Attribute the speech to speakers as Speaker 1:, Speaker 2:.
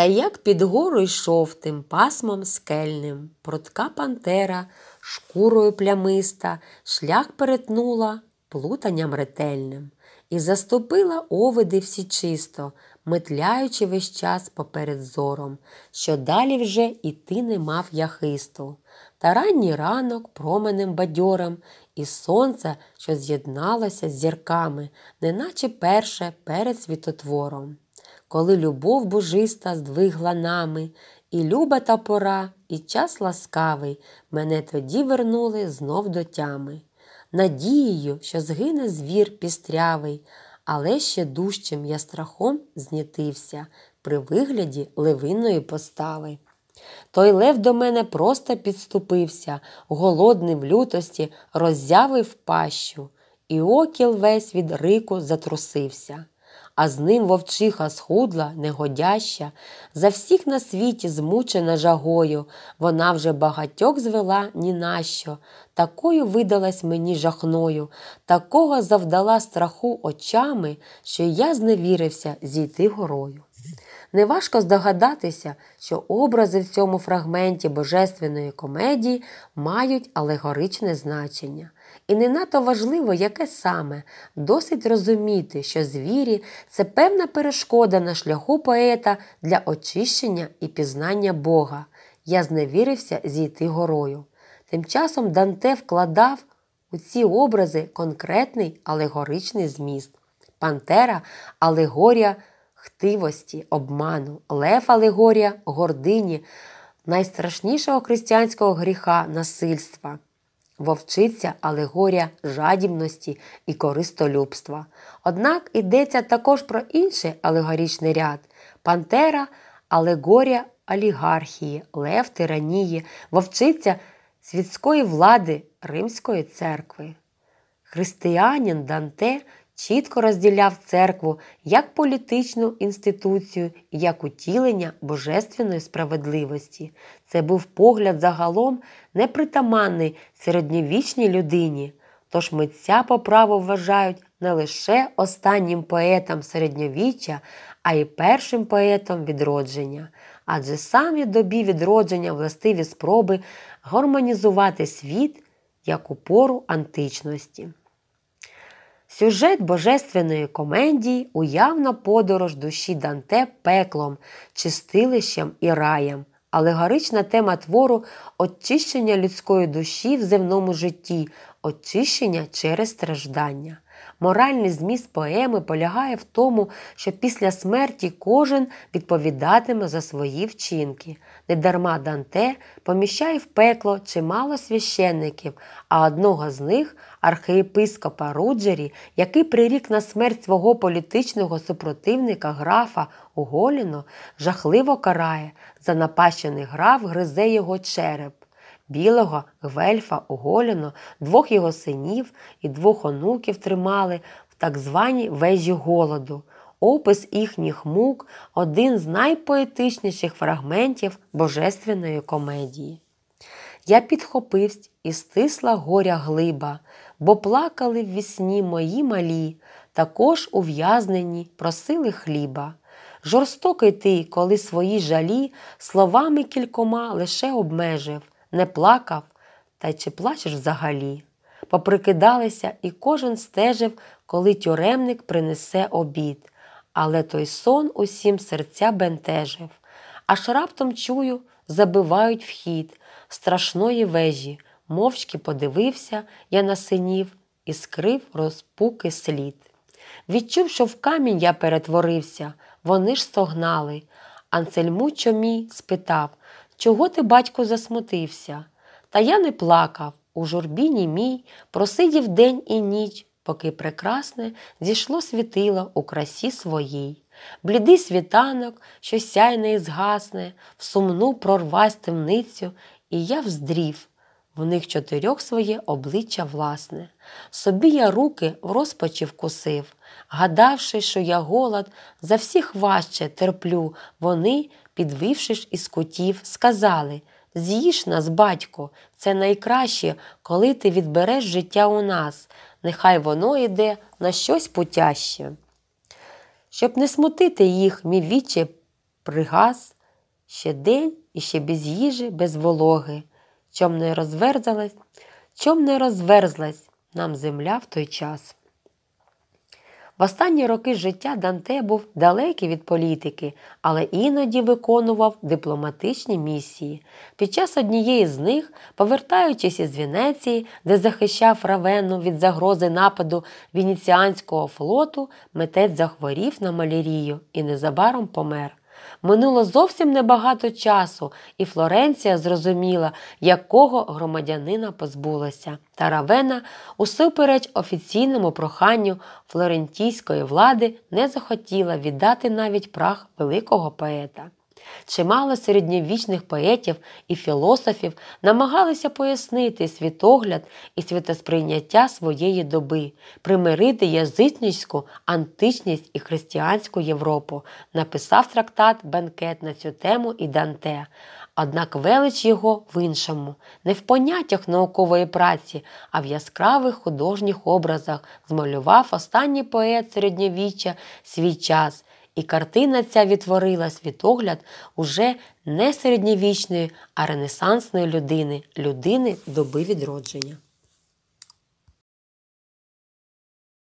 Speaker 1: Та як під гору йшов тим пасмом скельним, Протка пантера, шкурою плямиста, шлях перетнула плутанням ретельним, і заступила овиди всі чисто, метляючи весь час поперед зором, що далі вже іти не мав яхисту. Та ранній ранок променем бадьором, і сонце, що з'єдналося з зірками, неначе перше перед світотвором коли любов божиста здвигла нами, і люба та пора, і час ласкавий мене тоді вернули знов до тями. Надією, що згине звір пістрявий, але ще дужчим я страхом знітився при вигляді левинної постави. Той Лев до мене просто підступився, голодний в лютості роззявив пащу, і окіл весь від рику затрусився а з ним вовчиха схудла, негодяща, за всіх на світі змучена жагою, вона вже багатьох звела ні на що. Такою видалась мені жахною, такого завдала страху очами, що я зневірився зійти горою неважко здогадатися, що образи в цьому фрагменті божественної комедії мають алегоричне значення. І не надто важливо, яке саме, досить розуміти, що звірі це певна перешкода на шляху поета для очищення і пізнання Бога. Я зневірився зійти горою. Тим часом Данте вкладав у ці образи конкретний алегоричний зміст. Пантера алегорія хтивості, обману, лев алегорія, гордині, найстрашнішого християнського гріха насильства, вовчиця алегорія жадібності і користолюбства. Однак йдеться також про інший алегорічний ряд пантера, алегорія олігархії, лев тиранії, вовчиця світської влади Римської церкви. Християнин Данте – чітко розділяв церкву як політичну інституцію як утілення божественної справедливості. Це був погляд загалом непритаманний середньовічній людині, тож митця по праву вважають не лише останнім поетом середньовіччя, а й першим поетом відродження. Адже самі добі відродження властиві спроби гармонізувати світ як упору античності. Сюжет божественної комедії уявна подорож душі Данте пеклом, чистилищем і раєм, алегорична тема твору очищення людської душі в земному житті, очищення через страждання. Моральний зміст поеми полягає в тому, що після смерті кожен відповідатиме за свої вчинки. Недарма Данте поміщає в пекло чимало священників, а одного з них архієпископа Руджері, який прирік на смерть свого політичного супротивника графа Оголіно, жахливо карає, за напащений граф гризе його череп білого гвельфа Оголіно, двох його синів і двох онуків тримали в так званій вежі голоду. Опис їхніх мук один з найпоетичніших фрагментів божественної комедії. Я підхопивсь і стисла горя глиба, бо плакали в вісні мої малі, також ув'язнені просили хліба. Жорстокий ти, коли свої жалі словами кількома лише обмежив не плакав, та й чи плачеш взагалі. Поприкидалися, і кожен стежив, коли тюремник принесе обід, але той сон усім серця бентежив. Аж раптом чую, забивають вхід страшної вежі, мовчки подивився я на синів і скрив розпуки слід. Відчув, що в камінь я перетворився, вони ж стогнали. Ансельмучо мій спитав Чого ти, батько, засмутився? Та я не плакав. У журбі, ні мій просидів день і ніч, поки прекрасне зійшло світило у красі своїй. Блідий світанок, що сяйне і згасне, в сумну прорвась темницю, і я вздрів. В них чотирьох своє обличчя власне. Собі я руки в розпачі вкусив, гадавши, що я голод, за всіх важче терплю, вони підвівши ж із котів, сказали З'їж нас, батько, це найкраще, коли ти відбереш життя у нас. Нехай воно йде на щось потяще. Щоб не смутити їх, мій віче пригас ще день і ще без їжі, без вологи. Чом не розверзлась, чом не розверзлась нам земля в той час. В останні роки життя Данте був далекий від політики, але іноді виконував дипломатичні місії. Під час однієї з них, повертаючись із Венеції, де захищав равену від загрози нападу венеціанського флоту, митець захворів на малярію і незабаром помер. Минуло зовсім небагато часу, і Флоренція зрозуміла, якого громадянина позбулася. Та Равена, усупереч офіційному проханню флорентійської влади, не захотіла віддати навіть прах великого поета. Чимало середньовічних поетів і філософів намагалися пояснити світогляд і світосприйняття своєї доби, примирити язичницьку, античність і християнську Європу, написав трактат Бенкет на цю тему і Данте. Однак велич його в іншому, не в поняттях наукової праці, а в яскравих художніх образах змалював останній поет середньовіччя свій час і картина ця відтворила світогляд уже не середньовічної, а ренесансної людини людини доби відродження.